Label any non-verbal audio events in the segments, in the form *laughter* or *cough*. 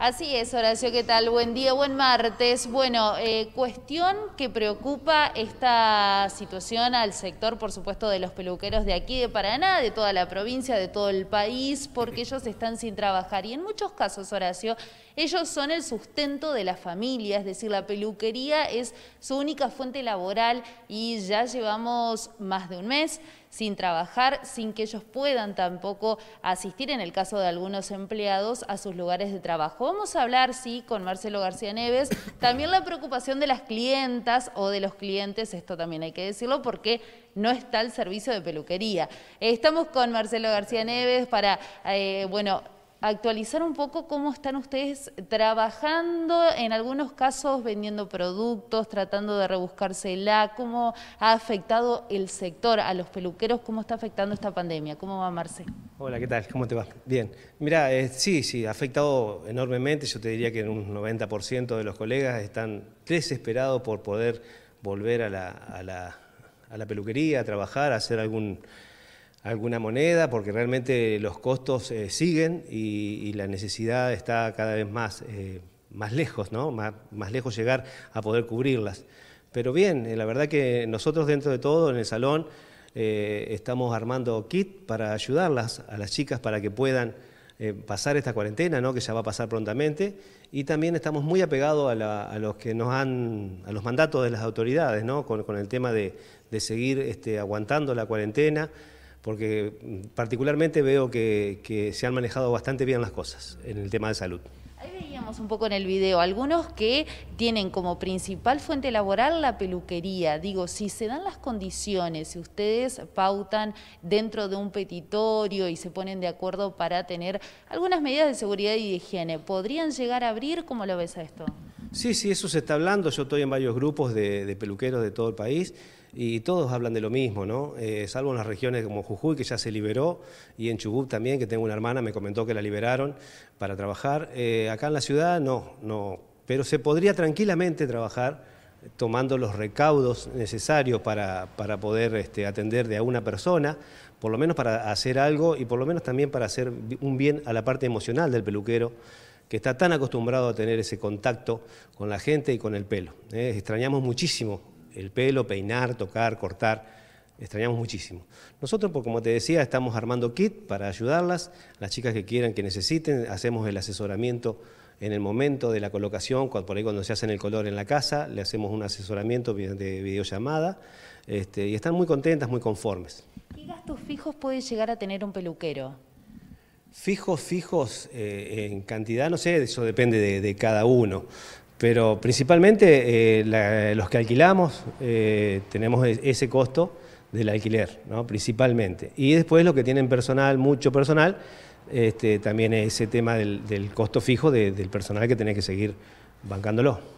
Así es, Horacio, ¿qué tal? Buen día, buen martes. Bueno, eh, cuestión que preocupa esta situación al sector, por supuesto, de los peluqueros de aquí de Paraná, de toda la provincia, de todo el país, porque ellos están sin trabajar. Y en muchos casos, Horacio, ellos son el sustento de la familia, es decir, la peluquería es su única fuente laboral y ya llevamos más de un mes sin trabajar, sin que ellos puedan tampoco asistir, en el caso de algunos empleados, a sus lugares de trabajo. Vamos a hablar, sí, con Marcelo García Neves, también la preocupación de las clientas o de los clientes, esto también hay que decirlo, porque no está el servicio de peluquería. Estamos con Marcelo García Neves para, eh, bueno, actualizar un poco cómo están ustedes trabajando, en algunos casos vendiendo productos, tratando de rebuscársela, cómo ha afectado el sector a los peluqueros, cómo está afectando esta pandemia. ¿Cómo va, Marce? Hola, ¿qué tal? ¿Cómo te va? Bien. Mira, eh, sí, sí, ha afectado enormemente. Yo te diría que en un 90% de los colegas están desesperados por poder volver a la, a la peluquería, a trabajar, a hacer algún alguna moneda, porque realmente los costos eh, siguen y, la necesidad está cada vez más, eh, más lejos, ¿no? Más, lejos llegar a poder cubrirlas. Pero bien, eh, la verdad que nosotros dentro de todo, en el salón, estamos armando kit para ayudarlas a las chicas para que puedan pasar esta cuarentena, ¿no? que ya va a pasar prontamente, y también estamos muy apegados a, los que nos han, a los mandatos de las autoridades, ¿no? con, el tema de, de seguir este, aguantando la cuarentena, porque mm, particularmente veo que, se han manejado bastante bien las cosas en el tema de salud. Ahí veíamos un poco en el video algunos que tienen como principal fuente laboral la peluquería. Digo, si se dan las condiciones, si ustedes pautan dentro de un petitorio y se ponen de acuerdo para tener algunas medidas de seguridad y de higiene, ¿podrían llegar a abrir? ¿Cómo lo ves a esto? Sí, sí, eso se está hablando. Yo estoy en varios grupos de, de peluqueros de todo el país y todos hablan de lo mismo, ¿no? Eh, salvo en las regiones como Jujuy, que ya se liberó, y en Chubut también, que tengo una hermana, me comentó que la liberaron para trabajar. Eh, acá en la ciudad no, no, pero se podría tranquilamente trabajar tomando los recaudos necesarios para, para poder este, atender de a una persona, por lo menos para hacer algo y por lo menos también para hacer un bien a la parte emocional del peluquero que está tan acostumbrado a tener ese contacto con la gente y con el pelo. ¿eh? extrañamos muchísimo el pelo, peinar, tocar, cortar. Extrañamos muchísimo. Nosotros, pues, como te decía, estamos armando kit para ayudarlas, las chicas que quieran, que necesiten, hacemos el asesoramiento en el momento de la colocación, por ahí cuando se hacen el color en la casa, le hacemos un asesoramiento de videollamada este, y están muy contentas, muy conformes. ¿Qué gastos fijos puede llegar a tener un peluquero? Fijos, fijos, eh, en cantidad, no sé, eso depende de cada uno. Pero principalmente eh, los que alquilamos eh, tenemos e, ese costo del alquiler, ¿no? principalmente. Y después los que tienen personal, mucho personal, este, también ese tema del, costo fijo del personal que tenés que seguir bancándolo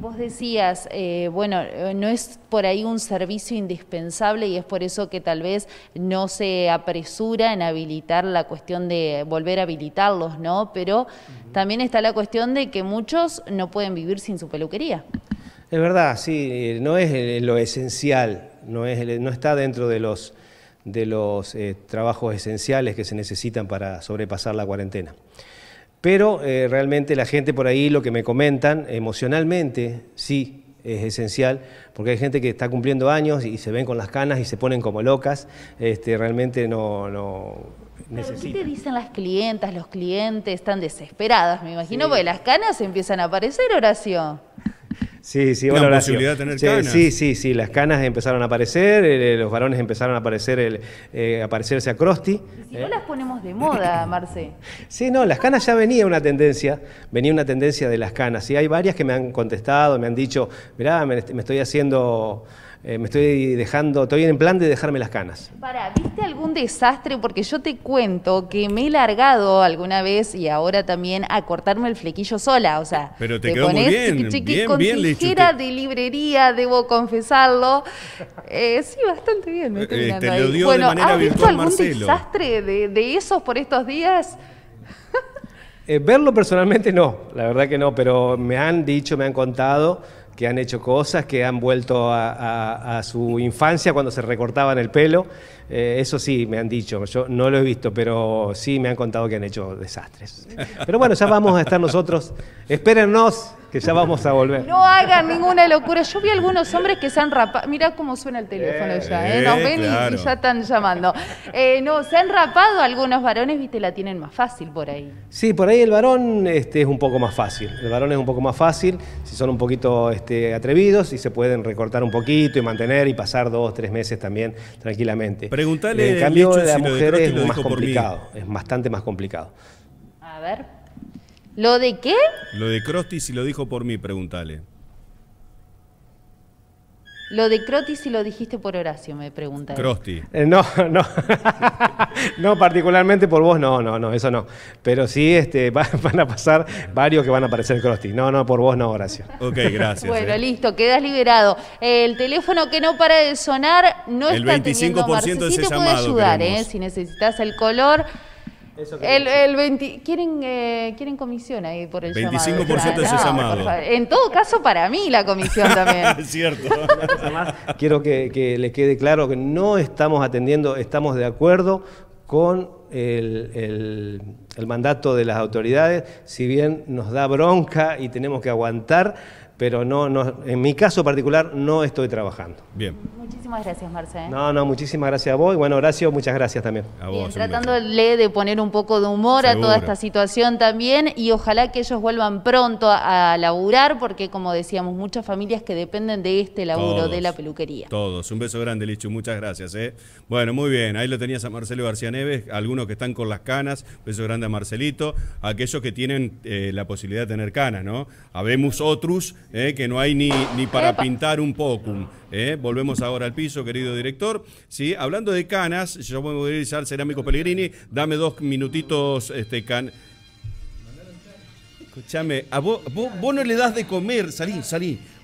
vos decías, eh, bueno, eh, no es por ahí un servicio indispensable y es por eso que tal vez no se apresura en habilitar la cuestión de volver a habilitarlos, ¿no? Pero también está la cuestión de que muchos no pueden vivir sin su peluquería. Es verdad, sí, eh, no es lo esencial, no, es, no está dentro de los, de los trabajos esenciales que se necesitan para sobrepasar la cuarentena. Pero eh, realmente la gente por ahí, lo que me comentan, emocionalmente sí es esencial, porque hay gente que está cumpliendo años y se ven con las canas y se ponen como locas, este, realmente no, no ¿Qué te dicen las clientas, los clientes? Están desesperadas, me imagino, porque las canas empiezan a aparecer, Horacio. Sí, sí, bueno, Sí, sí, sí, las canas empezaron a aparecer, eh, eh, los varones empezaron a aparecer el, eh, aparecerse acrosti. si ¿eh? no las ponemos de moda, *coughs* Marce? sí, no, las canas ya venía una tendencia, venía una tendencia de las canas. Y hay varias que me han contestado, me han dicho, mirá, me estoy haciendo eh, me estoy dejando, estoy en plan de dejarme las canas. Para, ¿viste algún desastre? Porque yo te cuento que me he largado alguna vez y ahora también a cortarme el flequillo sola, o sea, Pero te, quedó bien, bien, con bien, tijera de librería, debo confesarlo. Eh, sí, bastante bien. Me eh, bueno, ¿has visto algún desastre de, esos por estos días? *laughs* verlo personalmente no, la verdad que no, pero me han dicho, me han contado que han hecho cosas, que han vuelto a, su infancia cuando se recortaban el pelo. Eh, eso sí, me han dicho, yo no lo he visto, pero sí me han contado que han hecho desastres. Pero bueno, ya vamos a estar nosotros. Espérennos que ya vamos a volver. No hagan ninguna locura. Yo vi algunos hombres que se han rapado. Mirá cómo suena el teléfono ya, ¿eh? Nos eh, ven y, ya están llamando. Eh, no, se han rapado algunos varones, viste, la tienen más fácil por ahí. Sí, por ahí el varón este, es un poco más fácil. El varón es un poco más fácil si son un poquito este, atrevidos y se pueden recortar un poquito y mantener y pasar dos, tres meses también tranquilamente. Preguntale. En cambio, la mujer es más complicado. Es bastante más complicado. A ver. ¿Lo de qué? Lo de Crosti si lo dijo por mí, pregúntale. Lo de Crosti si lo dijiste por Horacio, me pregunta. Crosti. Eh, no, *laughs* no. *laughs* no, particularmente por vos, no, no, no, eso no. Pero sí este, *laughs* van a pasar varios que van a aparecer Crosti. No, no, por vos no, Horacio. Ok, gracias. Bueno, eh. listo, quedas liberado. El teléfono que no para de sonar no está teniendo 25% ayudar, eh, si necesitas el color el, el quieren, eh, quieren comisión ahí por el 25% llamado, de ese En todo caso, para mí la comisión también. *laughs* Es Cierto. quiero que, que quede claro que no estamos atendiendo, estamos de acuerdo con el, el, el mandato de las autoridades, si bien nos da bronca y tenemos que aguantar pero no, no, en mi caso particular no estoy trabajando. Bien. Muchísimas gracias, Marcelo. ¿eh? No, no, muchísimas gracias a vos. Y bueno, Horacio, muchas gracias también. A vos, tratándole de poner un poco de humor a toda esta situación también y ojalá que ellos vuelvan pronto a, laburar porque, como decíamos, muchas familias que dependen de este laburo, de la peluquería. Todos. Un beso grande, Lichu. Muchas gracias. ¿eh? Bueno, muy bien. Ahí lo tenías a Marcelo García Neves, algunos que están con las canas. Beso grande a Marcelito. Aquellos que tienen eh, la posibilidad de tener canas, ¿no? Habemos otros ¿eh? que no hay ni, ni para pintar un poco. ¿eh? Volvemos ahora al piso, querido director. Sí, hablando de canas, yo voy a utilizar Cerámico Pellegrini. Dame dos minutitos, este, can. Escúchame, a vos, vos no le das de comer, salí, salí.